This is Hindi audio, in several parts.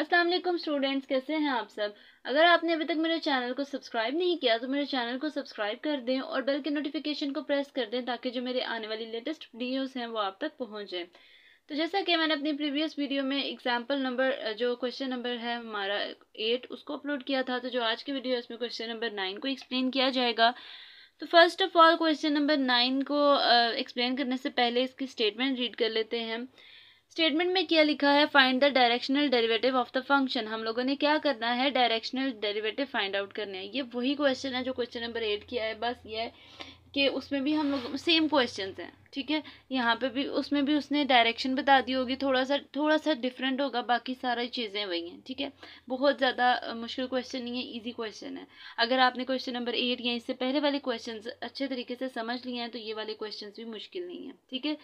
अस्सलाम वालेकुम स्टूडेंट्स कैसे हैं आप सब अगर आपने अभी तक मेरे चैनल को सब्सक्राइब नहीं किया तो मेरे चैनल को सब्सक्राइब कर दें और बेल के नोटिफिकेशन को प्रेस कर दें ताकि जो मेरे आने वाली लेटेस्ट वीडियोस हैं वो आप तक पहुंचे तो जैसा कि मैंने अपनी प्रीवियस वीडियो में एग्जाम्पल नंबर जो क्वेश्चन नंबर है हमारा एट उसको अपलोड किया था तो जो आज की वीडियो है उसमें क्वेश्चन नंबर नाइन को एक्सप्लेन किया जाएगा तो first of all question number nine को एक्सप्लेन करने से पहले इसकी स्टेटमेंट रीड कर लेते हैं स्टेटमेंट में क्या लिखा है find the directional derivative of the function हम लोगों ने क्या करना है डायरेक्शनल डेरिवेटिव फाइंड आउट करने हैं ये वही क्वेश्चन है जो क्वेश्चन नंबर एट किया है बस ये है कि उसमें भी हम लोग सेम क्वेश्चन हैं ठीक है यहाँ पे भी उसमें भी उसने डायरेक्शन बता दी होगी थोड़ा सा थोड़ा सा डिफरेंट होगा बाकी सारी चीज़ें वही हैं ठीक है बहुत ज़्यादा मुश्किल क्वेश्चन नहीं है इजी क्वेश्चन है अगर आपने क्वेश्चन नंबर एट या इससे पहले वाले क्वेश्चन अच्छे तरीके से समझ लिए हैं तो ये वाले क्वेश्चन भी मुश्किल नहीं है ठीक है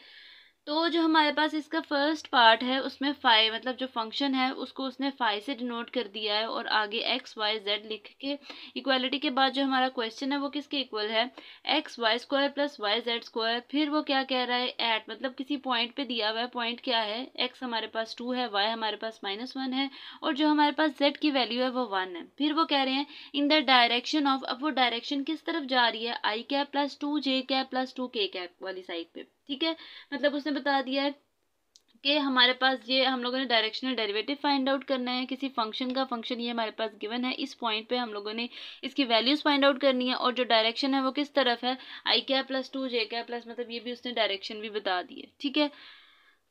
तो जो हमारे पास इसका फर्स्ट पार्ट है उसमें फाइ मतलब जो फंक्शन है उसको उसने फाइव से डिनोट कर दिया है और आगे एक्स वाई जेड लिख के इक्वालिटी के बाद जो हमारा क्वेश्चन है वो किसके इक्वल है x y square plus y z square फिर वो क्या कह रहा है एट मतलब किसी पॉइंट पे दिया हुआ है पॉइंट क्या है एक्स हमारे पास टू है वाई हमारे पास माइनस वन है और जो हमारे पास जेड की वैल्यू है वो वन है फिर वो कह रहे हैं इन द डायरेक्शन ऑफ अब वो डायरेक्शन किस तरफ जा रही है i cap plus two j cap plus two k cap वाली साइड पर ठीक है मतलब उसने बता दिया है कि हमारे पास ये हम लोगों ने डायरेक्शनल डेरिवेटिव फाइंड आउट करना है किसी फंक्शन का फंक्शन ये हमारे पास गिवन है इस पॉइंट पे हम लोगों ने इसकी वैल्यूज़ फाइंड आउट करनी है और जो डायरेक्शन है वो किस तरफ है आई क्या प्लस टू जे क्या प्लस मतलब ये भी उसने डायरेक्शन भी बता दी है ठीक है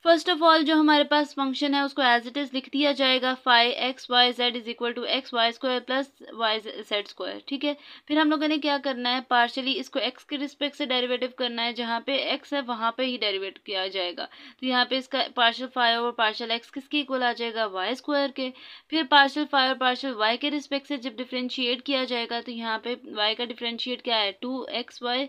फर्स्ट ऑफ ऑल जो हमारे पास फंक्शन है उसको एज इट इज़ लिख दिया जाएगा five x y z is equal to x y square plus y z square ठीक है फिर हम लोगों ने क्या करना है पार्शली इसको एक्स के रिस्पेक्ट से डेरिवेटिव करना है जहाँ पे एक्स है वहाँ पे ही डेरिवेट किया जाएगा तो यहाँ पे इसका पार्शल फाइव और पार्शल एक्स किसके इक्वल आ जाएगा वाई स्क्वायर के फिर पार्शल फाइव और पार्शल वाई के रिस्पेक्ट से जब डिफ्रेंशिएट किया जाएगा तो यहाँ पे वाई का डिफ्रेंशिएट क्या है two x y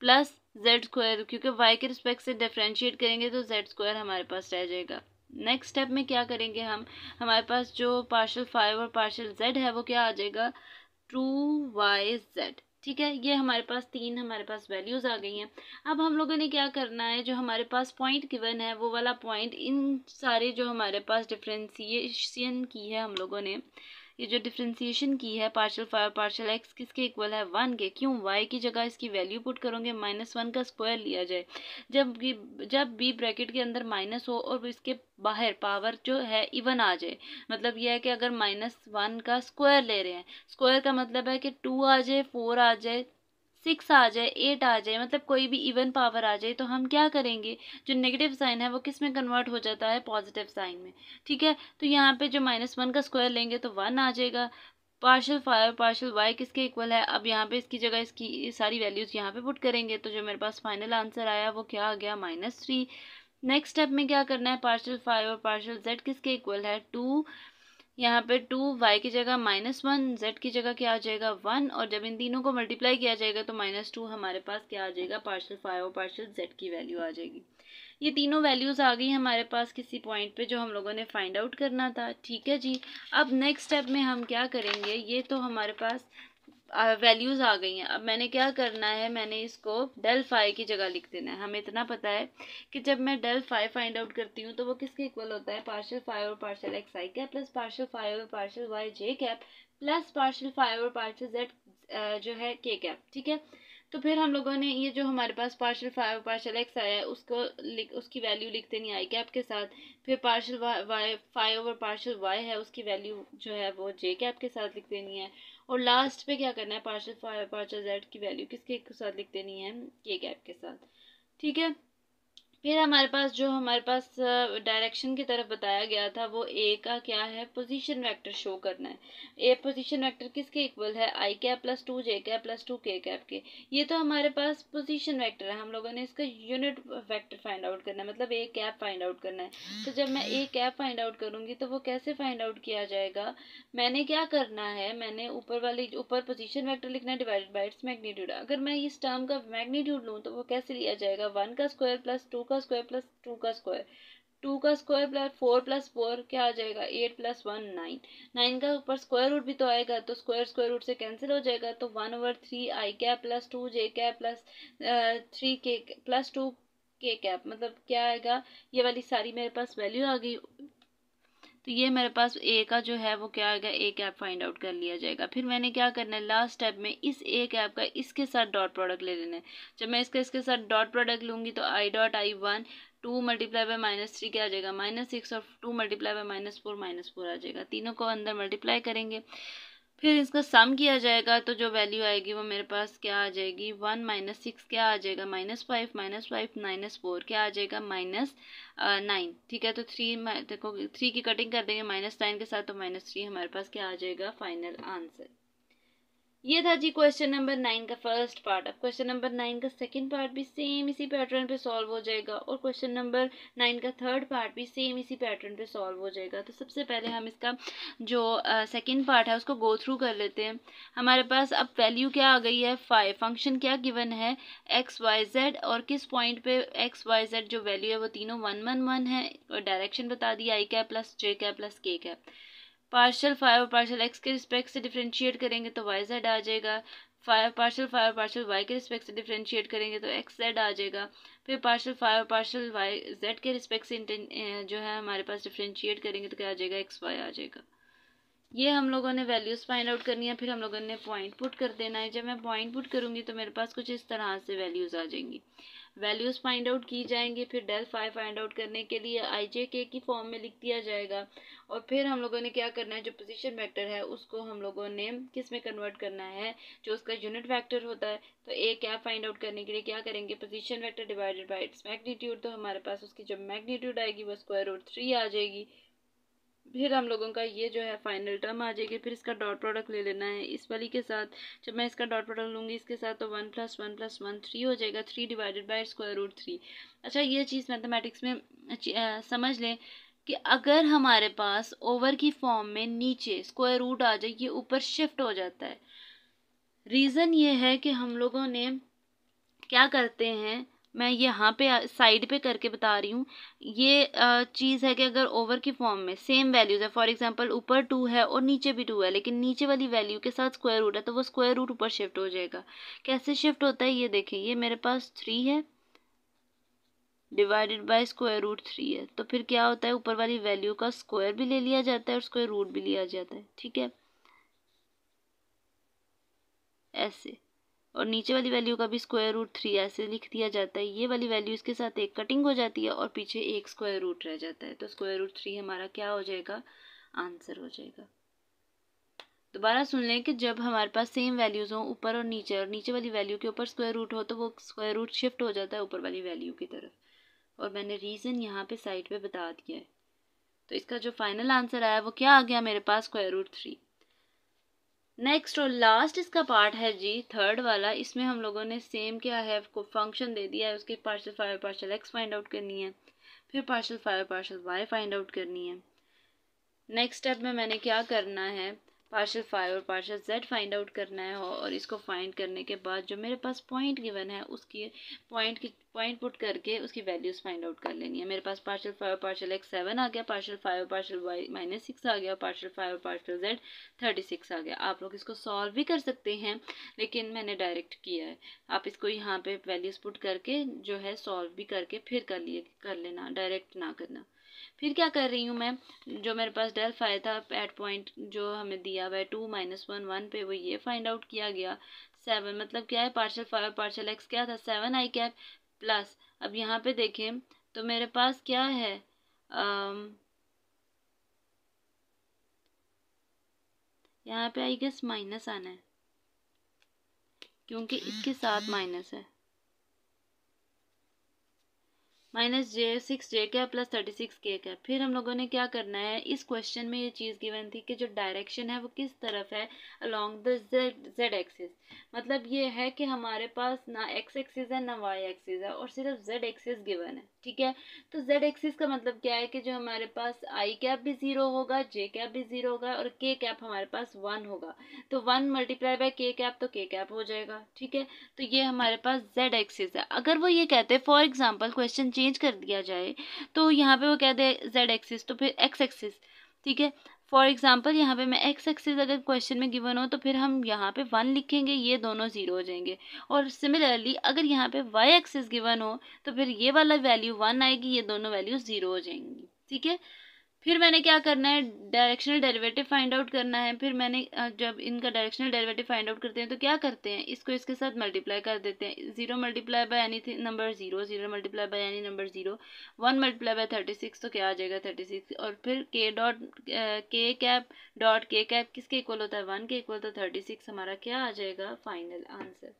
plus z square क्योंकि वाई के रिस्पेक्ट से डिफ्रेंशिएट करेंगे तो जेड स्क्वायर हमारे पास रह जाएगा नेक्स्ट स्टेप में क्या करेंगे हम हमारे पास जो पार्शल फाइव और पार्शल जेड है वो क्या आ जाएगा टू वाई जेड ठीक है ये हमारे पास तीन हमारे पास वैल्यूज़ आ गई हैं अब हम लोगों ने क्या करना है जो हमारे पास पॉइंट गिवन है वो वाला पॉइंट इन सारे जो हमारे पास डिफ्रेंसीशन की है हम लोगों ने ये जो डिफ्रेंसीशन की है पार्शल पार्शल एक्स किसके इक्वल है वन के क्यों वाई की जगह इसकी वैल्यू पुट करोगे माइनस वन का स्क्वायर लिया जाए जब जब बी ब्रैकेट के अंदर माइनस हो और इसके बाहर पावर जो है इवन आ जाए मतलब यह है कि अगर माइनस वन का स्क्वायर ले रहे हैं स्क्वायर का मतलब है कि टू आ जाए फोर आ जाए सिक्स आ जाए एट आ जाए मतलब कोई भी इवन पावर आ जाए तो हम क्या करेंगे जो नेगेटिव साइन है वो किस में कन्वर्ट हो जाता है पॉजिटिव साइन में ठीक है तो यहाँ पे जो माइनस वन का स्क्वायर लेंगे तो वन आ जाएगा पार्शल फाइव पार्शल वाई किसके इक्वल है अब यहाँ पे इसकी जगह इसकी सारी वैल्यूज़ यहाँ पे पुट करेंगे तो जो मेरे पास फाइनल आंसर आया वो क्या आ गया माइनस थ्री नेक्स्ट स्टेप में क्या करना है पार्शल फाइव और पार्शल जेड किसके इक्वल है टू यहाँ पे टू वाई की जगह माइनस वन जेड की जगह क्या आ जाएगा वन और जब इन तीनों को मल्टीप्लाई किया जाएगा तो माइनस टू हमारे पास क्या आ जाएगा पार्शल फाइव और पार्शल जेड की वैल्यू आ जाएगी ये तीनों वैल्यूज़ आ गई हमारे पास किसी पॉइंट पे जो हम लोगों ने फाइंड आउट करना था ठीक है जी अब नेक्स्ट स्टेप में हम क्या करेंगे ये तो हमारे पास वैल्यूज़ आ गई हैं अब मैंने क्या करना है मैंने इसको डेल फाइव की जगह लिख देना है हमें इतना पता है कि जब मैं डेल फाइव फाइंड आउट करती हूँ तो वो किसके इक्वल होता है पार्शल फाइव और partial x i cap plus partial five और partial y j cap plus partial five और पार्शल जेड जो है के कैप ठीक है तो फिर हम लोगों ने ये जो हमारे पास पार्शल फाइव पार्शल एक्स आया है उसको लिख उसकी वैल्यू लिख देनी आई कैप के साथ फिर पार्शल वाई फाइव और पार्शल वाई है उसकी वैल्यू जो है वो जे कैप के साथ लिख देनी है और लास्ट पे क्या करना है पार्शल पार्शल जेड की वैल्यू किसके साथ लिख देनी है के गैप के साथ ठीक है फिर हमारे पास जो हमारे पास डायरेक्शन की तरफ बताया गया था वो ए का क्या है पोजीशन वेक्टर शो करना है ए पोजीशन वेक्टर किसके इक्वल है i cap plus two j cap plus two k cap के ये तो हमारे पास पोजीशन वेक्टर है हम लोगों ने इसका यूनिट वेक्टर फाइंड आउट करना है मतलब ए कैप फाइंड आउट करना है तो जब मैं ए कैप फाइंड आउट करूँगी तो वो कैसे फाइंड आउट किया जाएगा मैंने क्या करना है मैंने ऊपर वाली ऊपर पोजिशन वैक्टर लिखना है डिवाइडेड बाई इट्स मैग्नीट्यूड अगर मैं इस टर्म का मैग्नीट्यूड लूँ तो वो कैसे लिया जाएगा वन का स्क्वायर प्लस टू का स्क्वायर प्लस टू का स्क्वायर टू का square plus four plus four क्या आ जाएगा eight plus one nine nine का ऊपर स्क्वायर रूट भी तो आएगा तो स्क्वायर स्क्वायर रूट से कैंसिल हो जाएगा तो one over three i cap plus two j cap plus three k plus two k cap मतलब क्या आएगा ये वाली सारी मेरे पास वैल्यू आ गई तो ये मेरे पास ए का जो है वो क्या आएगा ए कैप फाइंड आउट कर लिया जाएगा फिर मैंने क्या करना है लास्ट स्टेप में इस ए कैप का इसके साथ डॉट प्रोडक्ट ले लेना है जब मैं इसका इसके साथ डॉट प्रोडक्ट लूँगी तो i dot i one two multiply by minus three क्या आ जाएगा माइनस सिक्स और two multiply by minus four minus four आ जाएगा तीनों को अंदर मल्टीप्लाई करेंगे फिर इसका सम किया जाएगा तो जो वैल्यू आएगी वो मेरे पास क्या आ जाएगी वन माइनस सिक्स क्या आ जाएगा minus five minus five minus four क्या आ जाएगा माइनस नाइन uh, ठीक है तो थ्री देखो थ्री की कटिंग कर देंगे माइनस नाइन के साथ तो माइनस थ्री हमारे पास क्या आ जाएगा फाइनल आंसर ये था जी क्वेश्चन नंबर नाइन का फर्स्ट पार्ट अब क्वेश्चन नंबर नाइन का सेकंड पार्ट भी सेम इसी पैटर्न पे सॉल्व हो जाएगा और क्वेश्चन नंबर नाइन का थर्ड पार्ट भी सेम इसी पैटर्न पे सॉल्व हो जाएगा तो सबसे पहले हम इसका जो सेकंड uh, पार्ट है उसको गो थ्रू कर लेते हैं हमारे पास अब वैल्यू क्या आ गई है फाइव फंक्शन क्या गिवन है एक्स वाई जेड और किस पॉइंट पे एक्स वाई जेड जो वैल्यू है वो तीनों वन वन वन है और डायरेक्शन बता दी i cap plus j cap plus k cap partial five और पार्शल एक्स के रिस्पेक्ट से डिफ्रेंशिएट करेंगे तो वाई जेड आ जाएगा फाइव पार्शल फाइव और पार्शल वाई के रिस्पेक्ट से डिफ्रेंशिएट करेंगे तो एक्स जेड आ जाएगा फिर पार्शल फाइव और पार्शल वाई जेड के रिस्पेक्ट से जो है हमारे पास डिफ्रेंशिएट करेंगे तो क्या आ जाएगा एक्स वाई आ जाएगा ये हम लोगों ने वैल्यूज़ फाइंड आउट करनी है फिर हम लोगों ने पॉइंट पुट कर देना है जब मैं पॉइंट पुट करूँगी तो मेरे पास कुछ इस तरह से वैल्यूज़ आ जाएंगी वैल्यूज़ फाइंड आउट की जाएंगी फिर डेल फाइव फाइंड आउट करने के लिए आई जे के की फॉर्म में लिख दिया जाएगा और फिर हम लोगों ने क्या करना है जो पोजिशन वैक्टर है उसको हम लोगों ने किस में कन्वर्ट करना है जो उसका यूनिट फैक्टर होता है तो ए क्या फाइंड आउट करने के लिए क्या करेंगे position vector divided by its magnitude तो हमारे पास उसकी जो मैग्नीट्यूड आएगी वो स्क्वायर रूट थ्री आ जाएगी फिर हम लोगों का ये जो है फाइनल टर्म आ जाएगी फिर इसका डॉट प्रोडक्ट ले लेना है इस वाली के साथ जब मैं इसका डॉट प्रोडक्ट लूँगी इसके साथ तो one plus one plus one three हो जाएगा three divided by square root three अच्छा ये चीज़ मैथमेटिक्स में आ, समझ लें कि अगर हमारे पास ओवर की फॉर्म में नीचे स्क्वायर रूट आ जाए ये ऊपर शिफ्ट हो जाता है रीज़न ये है कि हम लोगों ने क्या करते हैं मैं यहाँ पे साइड पे करके बता रही हूँ ये चीज़ है कि अगर ओवर की फॉर्म में सेम वैल्यूज़ है फॉर एग्जांपल ऊपर टू है और नीचे भी टू है लेकिन नीचे वाली वैल्यू के साथ स्क्वायर रूट है तो वो स्क्वायर रूट ऊपर शिफ्ट हो जाएगा कैसे शिफ्ट होता है ये देखें ये मेरे पास थ्री है divided by square root three है तो फिर क्या होता है ऊपर वाली वैल्यू का स्क्वायर भी ले लिया जाता है और स्क्वायर रूट भी लिया जाता है ठीक है ऐसे और नीचे वाली वैल्यू का भी स्क्वायर रूट थ्री ऐसे लिख दिया जाता है ये वाली वैल्यू इसके साथ एक कटिंग हो जाती है और पीछे एक स्क्वायर रूट रह जाता है तो स्क्वायर रूट थ्री हमारा क्या हो जाएगा आंसर हो जाएगा दोबारा सुन लें कि जब हमारे पास सेम वैल्यूज़ हों ऊपर और नीचे और नीचे वाली वैल्यू के ऊपर स्क्वायर रूट हो तो वो स्क्वायर रूट शिफ्ट हो जाता है ऊपर वाली वैल्यू की तरफ और मैंने रीज़न यहाँ पे साइड पे बता दिया है तो इसका जो फाइनल आंसर आया वो क्या आ गया मेरे पास स्क्वायर रूट थ्री नेक्स्ट और लास्ट इसका पार्ट है जी थर्ड वाला इसमें हम लोगों ने सेम क्या है को फंक्शन दे दिया है उसके partial five partial x find out करनी है फिर partial five partial y find out करनी है नेक्स्ट स्टेप में मैंने क्या करना है पार्शल फाइव और पार्शल जेड फाइंड आउट करना है और इसको फाइंड करने के बाद जो मेरे पास पॉइंट गिवन है उसकी पॉइंट की पॉइंट पुट करके उसकी वैल्यूज़ फाइंड आउट कर लेनी है मेरे पास partial five partial x seven आ गया partial five partial y minus six आ गया partial five partial z thirty six आ गया आप लोग इसको सॉल्व भी कर सकते हैं लेकिन मैंने डायरेक्ट किया है आप इसको यहाँ पे वैल्यूज़ पुट करके जो है सॉल्व भी करके फिर कर लिए कर लेना डायरेक्ट ना करना फिर क्या कर रही हूँ मैं जो मेरे पास डेल्फ आया था एट पॉइंट जो हमें दिया हुआ है टू माइनस वन वन पे वो ये फाइंड आउट किया गया सेवन मतलब क्या है पार्शल फाइव पार्शल एक्स क्या था सेवन आई कैप प्लस अब यहाँ पे देखें तो मेरे पास क्या है आम, um, यहाँ पे आई गेस माइनस आना है क्योंकि इसके साथ माइनस है माइनस जे सिक्स जे क्या प्लस थर्टी सिक्स के क्या फिर हम लोगों ने क्या करना है इस क्वेश्चन में ये चीज़ गिवन थी कि जो डायरेक्शन है वो किस तरफ है along the z z axis मतलब ये है कि हमारे पास ना एक्स एक्सिस है ना वाई एक्सिस है और सिर्फ जेड एक्सिस गिवन है ठीक है तो जेड एक्सिस का मतलब क्या है कि जो हमारे पास आई कैप भी ज़ीरो होगा जे कैप भी ज़ीरो होगा और के कैप हमारे पास वन होगा तो one multiply by k cap तो के कैप हो जाएगा ठीक है तो ये हमारे पास जेड एक्सिस है अगर वो ये कहते फॉर एग्जाम्पल क्वेश्चन चेंज कर दिया जाए तो यहाँ पे वो कह दे जेड एक्सिस तो फिर एक्स एक्सिस ठीक है फॉर एग्ज़ाम्पल यहाँ पे मैं एक्स एक्सिस अगर क्वेश्चन में गिवन हो तो फिर हम यहाँ पे वन लिखेंगे ये दोनों ज़ीरो हो जाएंगे और सिमिलरली अगर यहाँ पे वाई एक्सिस गिवन हो तो फिर ये वाला वैल्यू वन आएगी ये दोनों वैल्यू ज़ीरो हो जाएंगी ठीक है फिर मैंने क्या करना है डायरेक्शनल डेरिवेटिव फाइंड आउट करना है फिर मैंने जब इनका डायरेक्शनल डेरिवेटिव फाइंड आउट करते हैं तो क्या करते हैं इसको इसके साथ मल्टीप्लाई कर देते हैं zero multiply by any number zero zero multiply by any number zero one multiply by thirty six तो क्या आ जाएगा थर्टी सिक्स और फिर k dot k cap dot k cap किसके इक्वल होता है वन के इक्वल तो थर्टी सिक्स हमारा क्या आ जाएगा फाइनल आंसर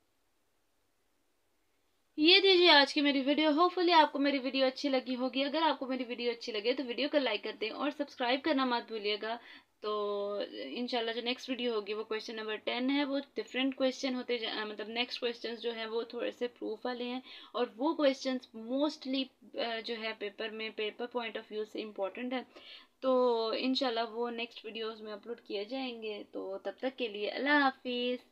ये दीजिए आज की मेरी वीडियो होपफुली आपको मेरी वीडियो अच्छी लगी होगी अगर आपको मेरी वीडियो अच्छी लगे तो वीडियो को लाइक कर दें और सब्सक्राइब करना मत भूलिएगा तो इनशाला जो नेक्स्ट वीडियो होगी वो क्वेश्चन नंबर टेन है वो डिफरेंट क्वेश्चन होते मतलब नेक्स्ट क्वेश्चंस जो हैं वो थोड़े से प्रूफ वाले हैं और वो क्वेश्चंस मोस्टली जो है पेपर में पेपर पॉइंट ऑफ व्यू से इम्पॉर्टेंट है तो इनशाला वो नेक्स्ट वीडियोज़ में अपलोड किए जाएंगे तो तब तक के लिए अल्लाह हाफिज़